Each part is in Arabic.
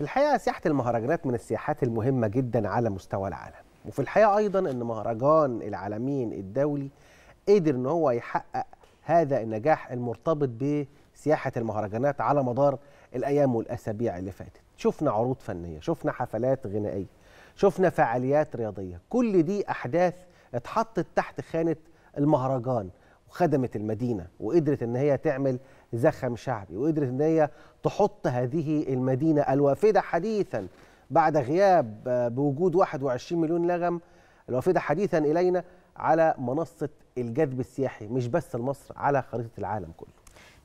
في الحقيقه سياحه المهرجانات من السياحات المهمه جدا على مستوى العالم وفي الحقيقه ايضا ان مهرجان العالمين الدولي قدر ان هو يحقق هذا النجاح المرتبط بسياحه المهرجانات على مدار الايام والاسابيع اللي فاتت شفنا عروض فنيه شفنا حفلات غنائيه شفنا فعاليات رياضيه كل دي احداث اتحطت تحت خانه المهرجان وخدمت المدينه وقدرت ان هي تعمل زخم شعبي وقدرت ان هي تحط هذه المدينه الوافده حديثا بعد غياب بوجود 21 مليون نغم الوافده حديثا الينا على منصه الجذب السياحي مش بس لمصر على خريطه العالم كله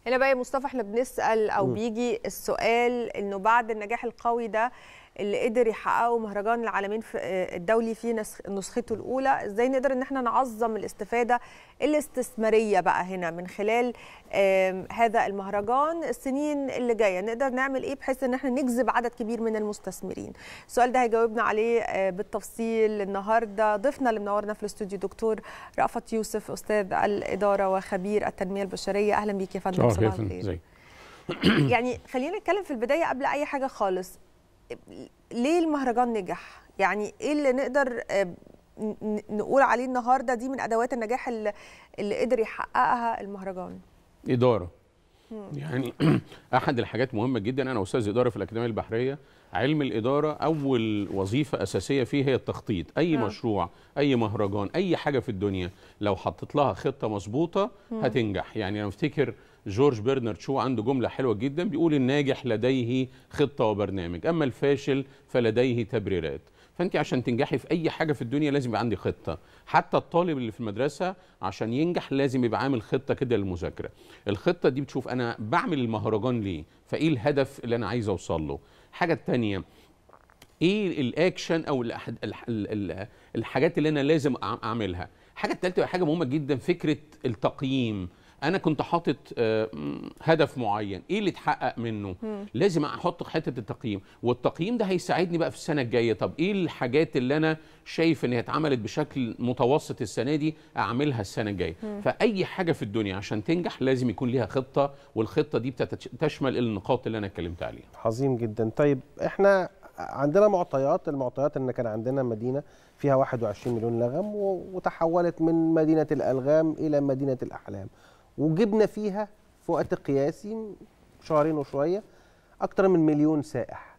هنا بقى يا مصطفى احنا بنسال او م. بيجي السؤال انه بعد النجاح القوي ده اللي قدر يحققه مهرجان العالمين آه، الدولي في نسخته الاولى ازاي نقدر ان احنا نعظم الاستفاده الاستثماريه بقى هنا من خلال هذا المهرجان السنين اللي جايه نقدر نعمل ايه بحيث ان احنا نجذب عدد كبير من المستثمرين السؤال ده هيجاوبنا عليه آه، بالتفصيل النهارده ضيفنا اللي منورنا في الاستوديو دكتور رأفت يوسف استاذ الاداره وخبير التنميه البشريه اهلا بيك يا فندم يعني خلينا نتكلم في البدايه قبل اي حاجه خالص ليه المهرجان نجح يعني ايه اللي نقدر آه، نقول عليه النهارده دي من ادوات النجاح اللي, قدر يحققها المهرجان اداره يعني احد الحاجات مهمه جدا انا استاذ اداره في الاكاديميه البحريه علم الاداره اول وظيفه اساسيه فيه هي التخطيط اي آه. مشروع اي مهرجان اي حاجه في الدنيا لو حطيت لها خطه مظبوطه هتنجح يعني انا افتكر جورج برنارد شو عنده جملة حلوة جدا بيقول الناجح لديه خطة وبرنامج أما الفاشل فلديه تبريرات فانت عشان تنجحي في اي حاجه في الدنيا لازم يبقى عندي خطه حتى الطالب اللي في المدرسه عشان ينجح لازم يبقى عامل خطه كده للمذاكره الخطه دي بتشوف انا بعمل المهرجان ليه فايه الهدف اللي انا عايز اوصل له الحاجه الثانيه ايه الاكشن او الحاجات اللي انا لازم اعملها الحاجه الثالثه حاجه مهمه جدا فكره التقييم انا كنت حاطط آه، هدف معين ايه اللي اتحقق منه مم. لازم احط حته التقييم والتقييم ده هيساعدني بقى في السنه الجايه طب ايه الحاجات اللي انا شايف ان هي اتعملت بشكل متوسط السنه دي اعملها السنه الجايه فاي حاجه في الدنيا عشان تنجح لازم يكون ليها خطه والخطه دي بتشمل النقاط اللي انا اتكلمت عليها عظيم جدا طيب احنا عندنا معطيات المعطيات ان كان عندنا مدينه فيها 21 مليون نغم وتحولت من مدينه الالغام الى مدينه الاحلام وجبنا فيها في وقت قياسي شهرين وشويه اكتر من مليون سائح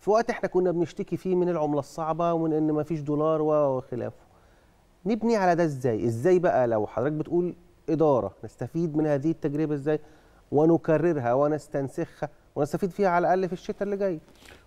في وقت احنا كنا بنشتكي فيه من العمله الصعبه ومن ان ما فيش دولار وخلافه نبني على ده ازاي ازاي بقى لو حضرتك بتقول اداره نستفيد من هذه التجربه ازاي ونكررها ونستنسخها ونستفيد فيها على الاقل في الشتاء اللي جاي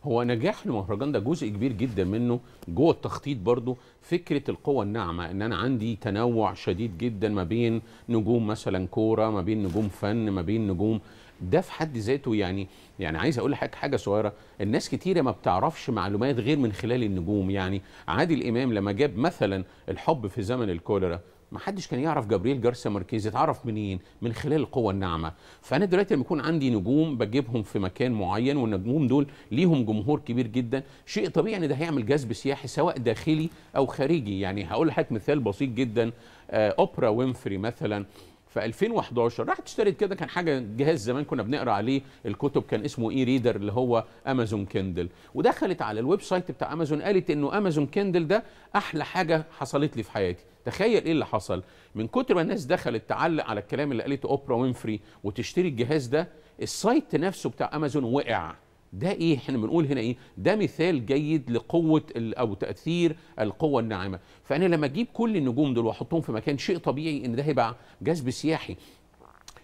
هو نجاح المهرجان ده جزء كبير جدا منه جوه التخطيط برضو فكره القوى الناعمه ان انا عندي تنوع شديد جدا ما بين نجوم مثلا كوره ما بين نجوم فن ما بين نجوم ده في حد ذاته يعني يعني عايز اقول لحضرتك حاجه صغيره الناس كتيره ما بتعرفش معلومات غير من خلال النجوم يعني عادل امام لما جاب مثلا الحب في زمن الكوليرا ما حدش كان يعرف جبريل جارسيا ماركيز يتعرف منين من خلال القوة الناعمة فأنا دلوقتي لما يكون عندي نجوم بجيبهم في مكان معين والنجوم دول ليهم جمهور كبير جدا شيء طبيعي ان ده هيعمل جذب سياحي سواء داخلي أو خارجي يعني هقول لحضرتك مثال بسيط جدا آه، أوبرا وينفري مثلا في 2011 راحت اشتريت كده كان حاجه جهاز زمان كنا بنقرا عليه الكتب كان اسمه اي ريدر اللي هو امازون كيندل ودخلت على الويب سايت بتاع امازون قالت انه امازون كيندل ده احلى حاجه حصلت لي في حياتي تخيل ايه اللي حصل من كتر ما الناس دخلت تعلق على الكلام اللي قالته اوبرا وينفري وتشتري الجهاز ده السايت نفسه بتاع امازون وقع ده ايه احنا بنقول هنا ايه ده مثال جيد لقوه او تاثير القوه الناعمه فانا لما اجيب كل النجوم دول واحطهم في مكان شيء طبيعي ان ده هيبقى جذب سياحي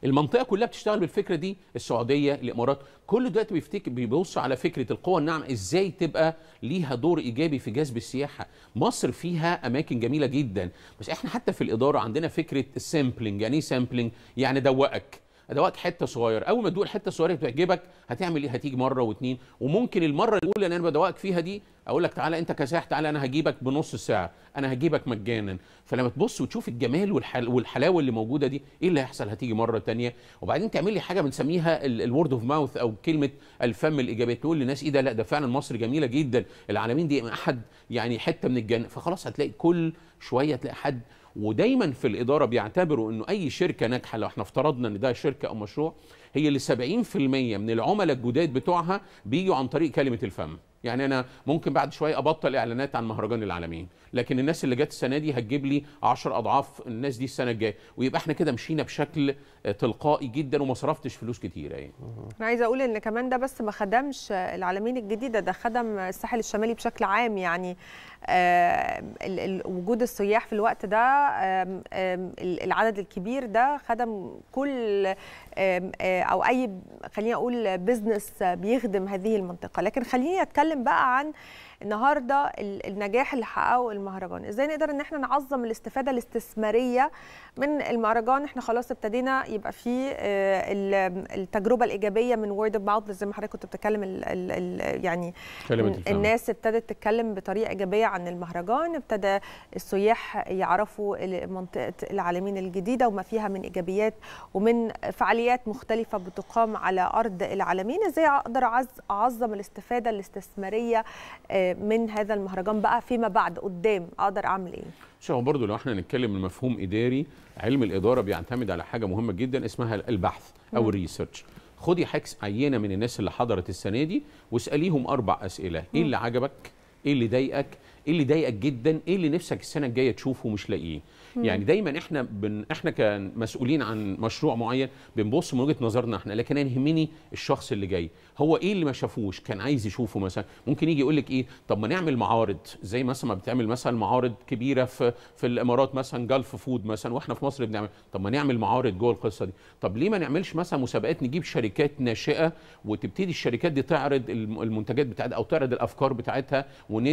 المنطقه كلها بتشتغل بالفكره دي السعوديه الامارات كل دلوقتي بيفتكر بيبص على فكره القوى الناعمه ازاي تبقى ليها دور ايجابي في جذب السياحه مصر فيها اماكن جميله جدا بس احنا حتى في الاداره عندنا فكره السامبلنج يعني ايه سامبلنج يعني دوقك ادوات حته صغيره اول ما تدوق الحته الصغيره بتعجبك هتعمل ايه هتيجي مره واثنين وممكن المره الاولى اللي انا بدوقك فيها دي اقول لك تعالى انت كساح تعالى انا هجيبك بنص ساعه انا هجيبك مجانا فلما تبص وتشوف الجمال والحل والحلاوه اللي موجوده دي ايه اللي هيحصل هتيجي مره ثانيه وبعدين تعمل لي حاجه بنسميها الورد اوف ماوث او كلمه الفم الايجابيه تقول للناس ايه ده لا ده فعلا مصر جميله جدا العالمين دي احد يعني حته من الجنه فخلاص هتلاقي كل شويه تلاقي حد ودايما في الاداره بيعتبروا انه اي شركه ناجحه لو احنا افترضنا ان ده شركه او مشروع هي اللي 70% من العملاء الجداد بتوعها بيجوا عن طريق كلمه الفم يعني انا ممكن بعد شويه ابطل اعلانات عن مهرجان العالمين لكن الناس اللي جت السنه دي هتجيب لي 10 اضعاف الناس دي السنه الجايه ويبقى احنا كده مشينا بشكل آه، تلقائي جدا وما صرفتش فلوس كتيره يعني انا عايزه اقول ان كمان ده بس ما خدمش آه، العالمين الجديده ده خدم الساحل الشمالي بشكل عام يعني آه، وجود السياح في الوقت ده العدد الكبير ده خدم كل آه، او اي خليني اقول بزنس بيخدم هذه المنطقه لكن خليني اتكلم بقى عن النهارده النجاح اللي حققه المهرجان ازاي نقدر ان احنا نعظم الاستفاده الاستثماريه من المهرجان احنا خلاص ابتدينا يبقى في آه، التجربه الايجابيه من وورد اوف ماوث زي ما حضرتك كنت بتتكلم الـ الـ يعني الناس ابتدت تتكلم بطريقه ايجابيه عن المهرجان ابتدى السياح يعرفوا منطقه العالمين الجديده وما فيها من ايجابيات ومن فعاليات مختلفه بتقام على ارض العالمين ازاي اقدر اعظم الاستفاده الاستثماريه آه، من هذا المهرجان بقى فيما بعد قدام اقدر اعمل ايه شوف برضه لو احنا نتكلم مفهوم اداري علم الاداره بيعتمد على حاجه مهمه جدا اسمها البحث او الريسيرش خدي حكس عينه من الناس اللي حضرت السنه دي واساليهم اربع اسئله ايه اللي عجبك ايه اللي ضايقك ايه اللي ضايقك جدا ايه اللي نفسك السنه الجايه تشوفه ومش لاقيه يعني دايما احنا بن احنا كمسؤولين عن مشروع معين بنبص من وجهه نظرنا احنا لكن انا يهمني الشخص اللي جاي هو ايه اللي ما شافوش كان عايز يشوفه مثلا ممكن يجي يقول لك ايه طب ما نعمل معارض زي مثلا ما بتعمل مثلا معارض كبيره في في الامارات مثلا جلف فود مثلا واحنا في مصر بنعمل طب ما نعمل معارض جوه القصه دي طب ليه ما نعملش مثلا مسابقات نجيب شركات ناشئه وتبتدي الشركات دي تعرض المنتجات بتاعتها او تعرض الافكار بتاعتها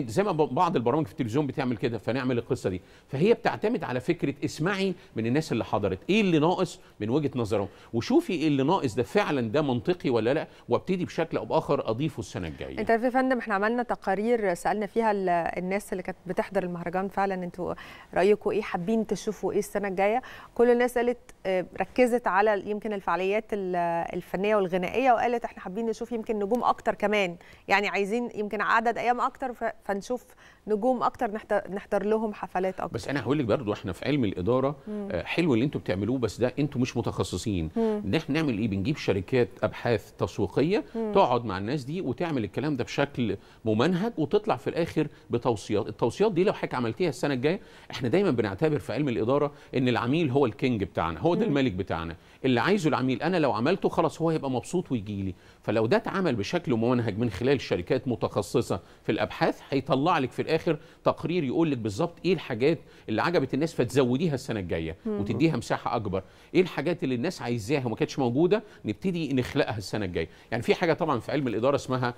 زي ما بعض البرامج في التلفزيون بتعمل كده فنعمل القصه دي فهي بتعتمد على فكره اسمعي من الناس اللي حضرت ايه اللي ناقص من وجهه نظرهم وشوفي ايه اللي ناقص ده فعلا ده منطقي ولا لا وابتدي بشكل او باخر اضيفه السنه الجايه انت عارف يا فندم احنا عملنا تقارير سالنا فيها الناس اللي كانت بتحضر المهرجان فعلا انتوا رايكم ايه حابين تشوفوا ايه السنه الجايه كل الناس قالت آه، ركزت على يمكن الفعاليات الفنيه والغنائيه وقالت احنا حابين نشوف يمكن نجوم اكتر كمان يعني عايزين يمكن عدد ايام اكتر فنشوف نجوم نجوم اكتر نحضر لهم حفلات اكتر بس انا هقول لك برضه احنا في علم الاداره مم. آه، حلو اللي انتم بتعملوه بس ده انتم مش متخصصين ان احنا نعمل ايه بنجيب شركات ابحاث تسويقيه مم. تقعد مع الناس دي وتعمل الكلام ده بشكل ممنهج وتطلع في الاخر بتوصيات التوصيات دي لو حضرتك عملتيها السنه الجايه احنا دايما بنعتبر في علم الاداره ان العميل هو الكينج بتاعنا هو ده الملك بتاعنا اللي عايزه العميل انا لو عملته خلاص هو هيبقى مبسوط ويجي لي فلو ده اتعمل بشكل ممنهج من خلال شركات متخصصه في الابحاث هيطلع لك في الاخر تقرير يقول لك بالظبط ايه الحاجات اللي عجبت الناس فتزوديها السنه الجايه وتديها مساحه اكبر ايه الحاجات اللي الناس عايزاها وما كانتش موجوده نبتدي نخلقها السنه الجايه يعني في حاجه طبعا في علم الاداره اسمها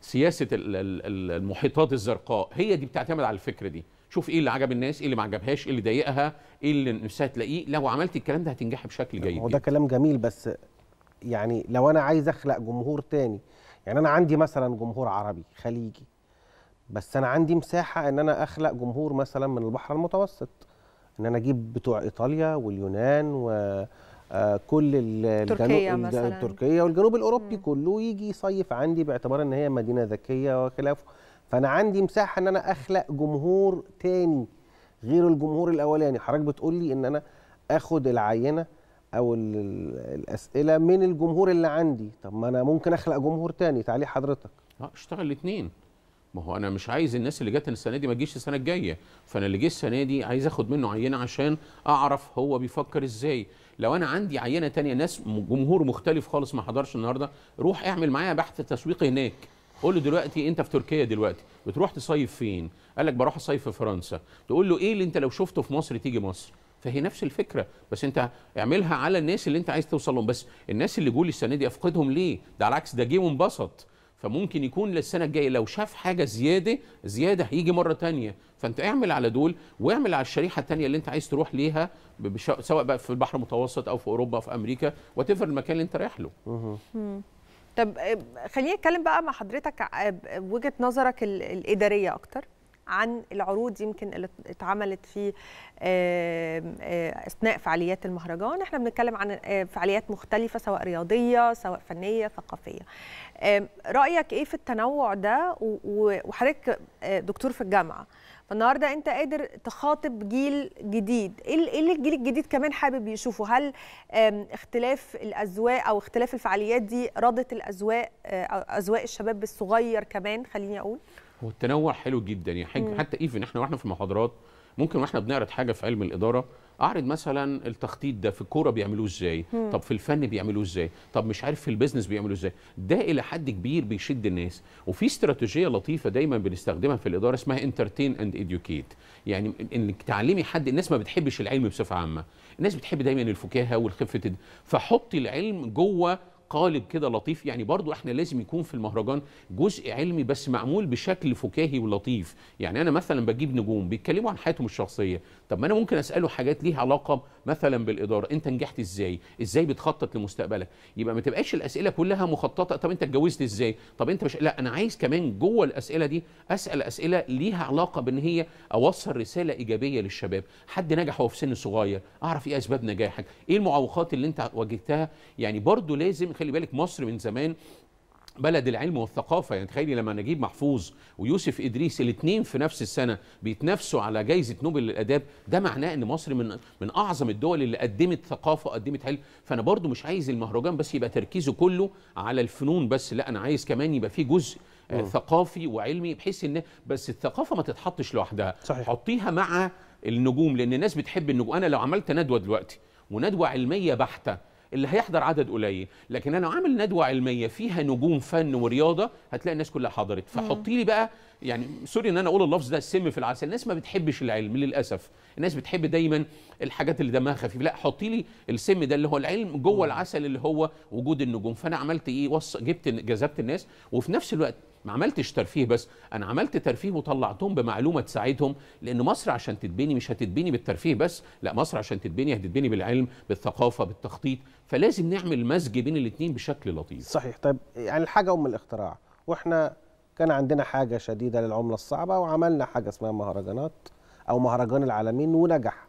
سياسه المحيطات الزرقاء هي دي بتعتمد على الفكره دي شوف ايه اللي عجب الناس ايه اللي ما عجبهاش ايه اللي ضايقها ايه اللي نفسها تلاقيه لو عملت الكلام ده هتنجح بشكل جيد هو ده كلام جميل بس يعني لو انا عايز اخلق جمهور تاني يعني انا عندي مثلا جمهور عربي خليجي بس انا عندي مساحه ان انا اخلق جمهور مثلا من البحر المتوسط ان انا اجيب بتوع ايطاليا واليونان و آه، كل تركيا مثلا تركيا والجنوب الاوروبي م. كله يجي يصيف عندي باعتبار ان هي مدينه ذكيه وخلافه فانا عندي مساحه ان انا اخلق جمهور تاني غير الجمهور الاولاني حضرتك بتقول لي ان انا اخد العينه او الاسئله من الجمهور اللي عندي طب ما انا ممكن اخلق جمهور تاني تعالي حضرتك اه اشتغل الاثنين ما هو انا مش عايز الناس اللي جت السنه دي ما تجيش السنه الجايه فانا اللي جه السنه دي عايز اخد منه عينه عشان اعرف هو بيفكر ازاي لو انا عندي عينه تانية ناس جمهور مختلف خالص ما حضرش النهارده روح اعمل معايا بحث تسويقي هناك قول له دلوقتي انت في تركيا دلوقتي بتروح تصيف فين قال لك بروح اصيف في فرنسا تقول له ايه اللي انت لو شفته في مصر تيجي مصر فهي نفس الفكره بس انت اعملها على الناس اللي انت عايز توصل لهم بس الناس اللي جول السنه دي افقدهم ليه ده على العكس ده جه وانبسط فممكن يكون للسنه الجايه لو شاف حاجه زياده زياده هيجي مره تانية فانت اعمل على دول واعمل على الشريحه التانية اللي انت عايز تروح ليها سواء بقى في البحر المتوسط او في اوروبا او في امريكا وتفر المكان اللي انت رايح له طب آه، خليني اتكلم بقى مع حضرتك آه، آه، وجهه نظرك الاداريه اكتر عن العروض يمكن اللي اتعملت في اثناء فعاليات المهرجان احنا بنتكلم عن فعاليات مختلفه سواء رياضيه سواء فنيه ثقافيه رايك ايه في التنوع ده وحضرتك آه، دكتور في الجامعه فالنهارده انت قادر تخاطب جيل جديد ايه, إيه اللي الجيل الجديد كمان حابب يشوفه هل اختلاف الاذواق او اختلاف الفعاليات دي رضت الاذواق آه، اذواق الشباب الصغير كمان خليني اقول هو التنوع حلو جدا يا يعني حاج حتى ايفن احنا واحنا في المحاضرات ممكن واحنا بنعرض حاجه في علم الاداره اعرض مثلا التخطيط ده في الكوره بيعملوه ازاي مم. طب في الفن بيعملوه ازاي طب مش عارف في البيزنس بيعملوه ازاي ده الى حد كبير بيشد الناس وفي استراتيجيه لطيفه دايما بنستخدمها في الاداره اسمها انترتين اند اديوكيت يعني انك تعلمي حد الناس ما بتحبش العلم بصفه عامه الناس بتحب دايما الفكاهه والخفه فحطي العلم جوه قالب كده لطيف يعني برضو احنا لازم يكون في المهرجان جزء علمي بس معمول بشكل فكاهي ولطيف يعني انا مثلا بجيب نجوم بيتكلموا عن حياتهم الشخصيه طب ما انا ممكن اساله حاجات ليها علاقه مثلا بالاداره انت نجحت ازاي ازاي بتخطط لمستقبلك يبقى ما تبقاش الاسئله كلها مخططه طب انت اتجوزت ازاي طب انت مش لا انا عايز كمان جوه الاسئله دي اسال اسئله ليها علاقه بان هي اوصل رساله ايجابيه للشباب حد نجح وهو في سن صغير اعرف ايه اسباب نجاحك ايه المعوقات اللي انت واجهتها يعني برضو لازم خلي بالك مصر من زمان بلد العلم والثقافه يعني تخيلي لما نجيب محفوظ ويوسف ادريس الاثنين في نفس السنه بيتنافسوا على جائزه نوبل للاداب ده معناه ان مصر من من اعظم الدول اللي قدمت ثقافه قدمت علم فانا برضو مش عايز المهرجان بس يبقى تركيزه كله على الفنون بس لا انا عايز كمان يبقى فيه جزء آه، مم. ثقافي وعلمي بحيث ان بس الثقافه ما تتحطش لوحدها صحيح. حطيها مع النجوم لان الناس بتحب النجوم انا لو عملت ندوه دلوقتي وندوه علميه بحته اللي هيحضر عدد قليل لكن انا عامل ندوه علميه فيها نجوم فن ورياضه هتلاقي الناس كلها حضرت فحطي لي بقى يعني سوري ان انا اقول اللفظ ده السم في العسل الناس ما بتحبش العلم للاسف الناس بتحب دايما الحاجات اللي دمها خفيف لا حطي لي السم ده اللي هو العلم جوه العسل اللي هو وجود النجوم فانا عملت ايه وص... جبت جذبت الناس وفي نفس الوقت ما عملتش ترفيه بس انا عملت ترفيه وطلعتهم بمعلومه تساعدهم لان مصر عشان تتبني مش هتتبني بالترفيه بس لا مصر عشان تتبني هتتبني بالعلم بالثقافه بالتخطيط فلازم نعمل مزج بين الاثنين بشكل لطيف صحيح طيب يعني الحاجه ام الاختراع واحنا كان عندنا حاجه شديده للعمله الصعبه وعملنا حاجه اسمها مهرجانات او مهرجان العالمين ونجح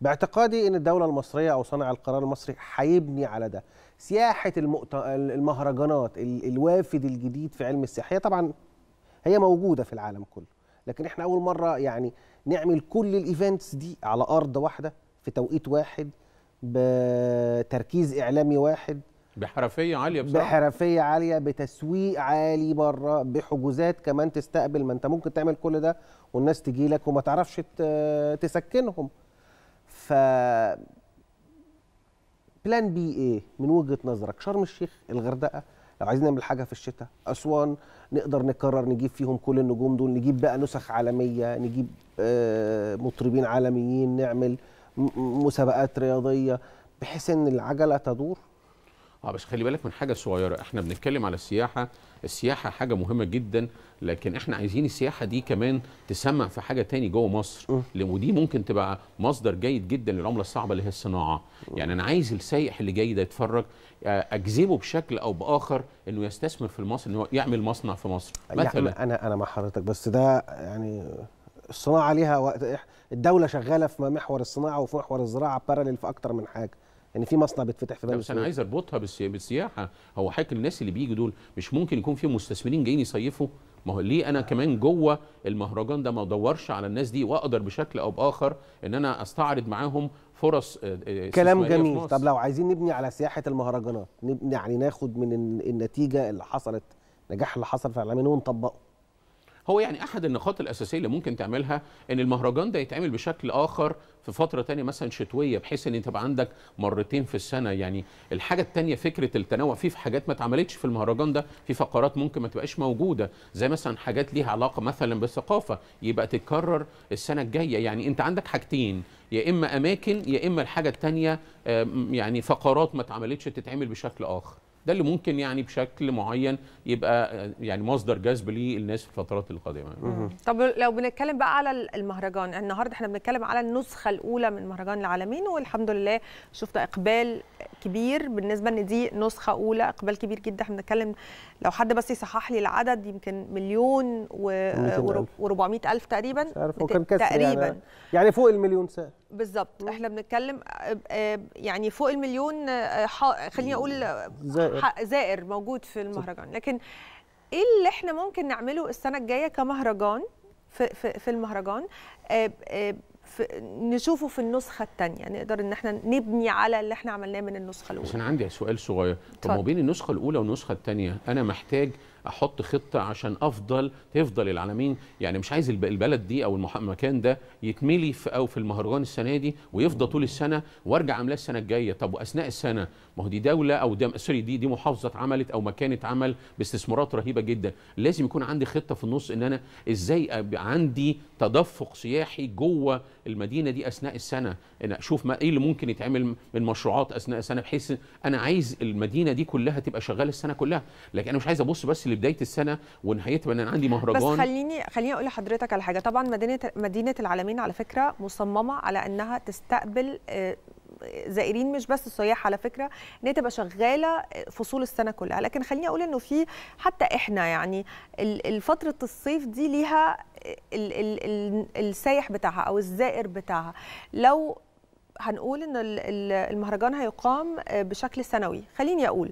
باعتقادي ان الدوله المصريه او صانع القرار المصري هيبني على ده سياحه المؤت... المهرجانات ال... الوافد الجديد في علم السياحه طبعا هي موجوده في العالم كله لكن احنا اول مره يعني نعمل كل الايفنتس دي على ارض واحده في توقيت واحد بتركيز اعلامي واحد بحرفيه عاليه بصراحه بحرفيه عاليه بتسويق عالي بره بحجوزات كمان تستقبل ما انت ممكن تعمل كل ده والناس تجي لك وما تعرفش تسكنهم ف بلان بي ايه من وجهه نظرك شرم الشيخ الغردقه لو عايزين نعمل حاجه في الشتاء اسوان نقدر نكرر نجيب فيهم كل النجوم دول نجيب بقى نسخ عالميه نجيب آه، مطربين عالميين نعمل مسابقات رياضيه بحيث ان العجله تدور اه بس خلي بالك من حاجه صغيره احنا بنتكلم على السياحه السياحه حاجه مهمه جدا لكن احنا عايزين السياحه دي كمان تسمع في حاجه تاني جوه مصر ودي ممكن تبقى مصدر جيد جدا للعمله الصعبه اللي هي الصناعه يعني انا عايز السائح اللي جاي ده يتفرج آه، اجذبه بشكل او باخر انه يستثمر في مصر انه يعمل مصنع في مصر يعني مثلا انا انا مع حضرتك بس ده يعني الصناعه ليها وقت الدوله شغاله في محور الصناعه وفي محور الزراعه بارلل في اكتر من حاجه يعني في مصنع بيتفتح في بني بس انا عايز اربطها بالسياحه هو حضرتك الناس اللي بيجي دول مش ممكن يكون فيهم مستثمرين جايين يصيفوا ما هو ليه انا كمان جوه المهرجان ده ما ادورش على الناس دي واقدر بشكل او باخر ان انا استعرض معاهم فرص آه، آه، كلام جميل طب لو عايزين نبني على سياحه المهرجانات يعني ناخد من النتيجه اللي حصلت النجاح اللي حصل في العالمين ونطبقه هو يعني احد النقاط الاساسيه اللي ممكن تعملها ان المهرجان ده يتعمل بشكل اخر في فتره تانية مثلا شتويه بحيث ان انت عندك مرتين في السنه يعني الحاجه التانية فكره التنوع في في حاجات ما اتعملتش في المهرجان ده في فقرات ممكن ما تبقاش موجوده زي مثلا حاجات ليها علاقه مثلا بالثقافه يبقى تتكرر السنه الجايه يعني انت عندك حاجتين يا اما اماكن يا اما الحاجه التانية يعني فقرات ما اتعملتش تتعمل بشكل اخر ده اللي ممكن يعني بشكل معين يبقى يعني مصدر جذب للناس في الفترات القادمه طب لو بنتكلم بقى على المهرجان النهارده احنا بنتكلم على النسخه الاولى من مهرجان العالمين والحمد لله شفت اقبال كبير بالنسبه ان دي نسخه اولى اقبال كبير جدا احنا بنتكلم لو حد بس يصحح لي العدد يمكن مليون و400 الف تقريبا وكان كسر يعني. تقريبا يعني, يعني فوق المليون سعر بالظبط احنا بنتكلم آه، آه، يعني فوق المليون آه، خليني اقول زائر. زائر موجود في المهرجان لكن ايه اللي احنا ممكن نعمله السنه الجايه كمهرجان في في المهرجان في نشوفه في النسخه الثانيه نقدر ان احنا نبني على اللي احنا عملناه من النسخه الاولى بس انا عندي سؤال صغير طب ما بين النسخه الاولى والنسخه الثانيه انا محتاج احط خطه عشان افضل تفضل العالمين يعني مش عايز البلد دي او المكان ده يتملي في او في المهرجان السنه دي ويفضى طول السنه وارجع عاملاه السنه الجايه طب واثناء السنه ما هو دي دوله او دي سوري دي دي محافظه اتعملت او مكان اتعمل باستثمارات رهيبه جدا لازم يكون عندي خطه في النص ان انا ازاي عندي تدفق سياحي جوه المدينه دي اثناء السنه انا اشوف ما ايه اللي ممكن يتعمل من مشروعات اثناء السنه بحيث انا عايز المدينه دي كلها تبقى شغاله السنه كلها لكن انا مش عايز ابص بس بدايه السنه ونهايتها ان انا عندي مهرجان بس خليني خليني اقول لحضرتك على حاجه طبعا مدينه مدينه العالمين على فكره مصممه على انها تستقبل آه، زائرين مش بس السياح على فكره ان هي تبقى شغاله آه، فصول السنه كلها لكن خليني اقول انه في حتى احنا يعني فتره الصيف دي ليها ال ال ال السايح بتاعها او الزائر بتاعها لو هنقول ان المهرجان هيقام آه، بشكل سنوي خليني اقول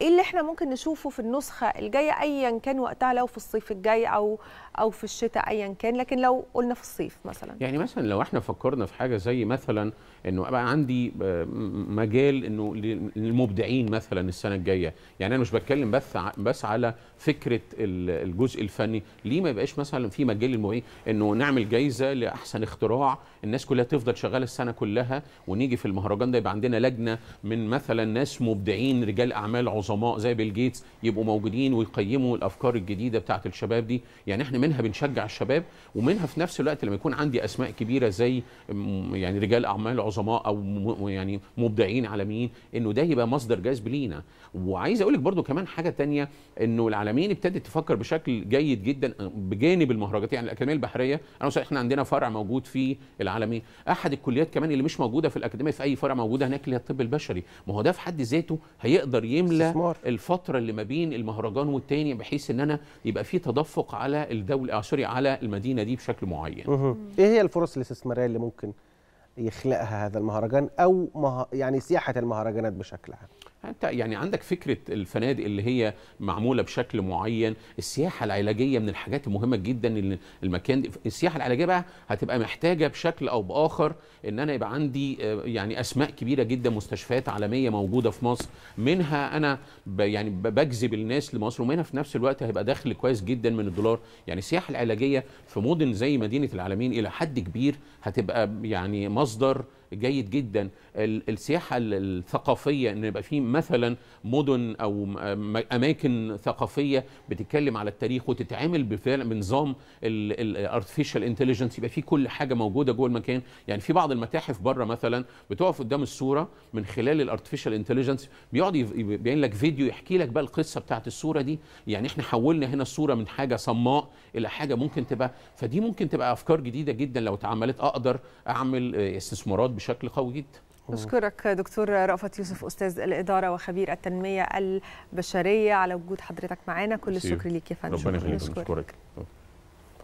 ايه اللي احنا ممكن نشوفه في النسخه الجايه ايا كان وقتها لو في الصيف الجاي او او في الشتاء ايا كان لكن لو قلنا في الصيف مثلا يعني مثلا لو احنا فكرنا في حاجه زي مثلا انه ابقى عندي آه، مجال انه للمبدعين مثلا السنه الجايه يعني انا مش بتكلم بس بس على فكره الجزء الفني ليه ما يبقاش مثلا في مجال للمبدعين انه نعمل جايزه لاحسن اختراع الناس كلها تفضل شغاله السنه كلها ونيجي في المهرجان ده يبقى عندنا لجنه من مثلا ناس مبدعين رجال اعمال عظماء زي بيل جيتس يبقوا موجودين ويقيموا الافكار الجديده بتاعه الشباب دي يعني احنا منها بنشجع الشباب ومنها في نفس الوقت لما يكون عندي اسماء كبيره زي يعني رجال اعمال عظماء او يعني مبدعين عالميين انه ده يبقى مصدر جذب لينا وعايز اقول لك برده كمان حاجه تانية انه العالميين ابتدت تفكر بشكل جيد جدا آه، بجانب المهرجانات يعني الاكاديميه البحريه انا احنا عندنا فرع موجود في العالمين احد الكليات كمان اللي مش موجوده في الاكاديميه في اي فرع موجوده هناك اللي هي الطب البشري ما هو ده في حد ذاته هيقدر يملى الاستثمار الفتره اللي ما بين المهرجان والتاني بحيث ان انا يبقى في تدفق على الدوله آه سوري على المدينه دي بشكل معين ايه هي الفرص الاستثماريه اللي ممكن يخلقها هذا المهرجان او مه... يعني سياحه المهرجانات بشكل عام انت يعني عندك فكره الفنادق اللي هي معموله بشكل معين السياحه العلاجيه من الحاجات المهمه جدا المكان دي. السياحه العلاجيه بقى هتبقى محتاجه بشكل او باخر ان انا يبقى عندي آه، يعني اسماء كبيره جدا مستشفيات عالميه موجوده في مصر منها انا ب يعني بجذب الناس لمصر ومنها في نفس الوقت هيبقى دخل كويس جدا من الدولار يعني السياحه العلاجيه في مدن زي مدينه العالمين الى حد كبير هتبقى يعني مصدر جيد جدا السياحه الثقافيه ان يبقى في مثلا مدن او اماكن ثقافيه بتتكلم على التاريخ وتتعامل بنظام الارتفيشال انتليجنس يبقى في كل حاجه موجوده جوه المكان يعني في بعض المتاحف بره مثلا بتقف قدام الصوره من خلال الارتفيشال انتليجنس بيقعد يبين لك فيديو يحكي لك بقى القصه بتاعت الصوره دي يعني احنا حولنا هنا الصوره من حاجه صماء الى حاجه ممكن تبقى فدي ممكن تبقى افكار جديده جدا لو اتعملت اقدر اعمل آه، استثمارات بشكل قوي جدا أشكرك دكتور رأفت يوسف أستاذ الإدارة وخبير التنمية البشرية على وجود حضرتك معنا كل الشكر ليك يا فندم ربنا يخليك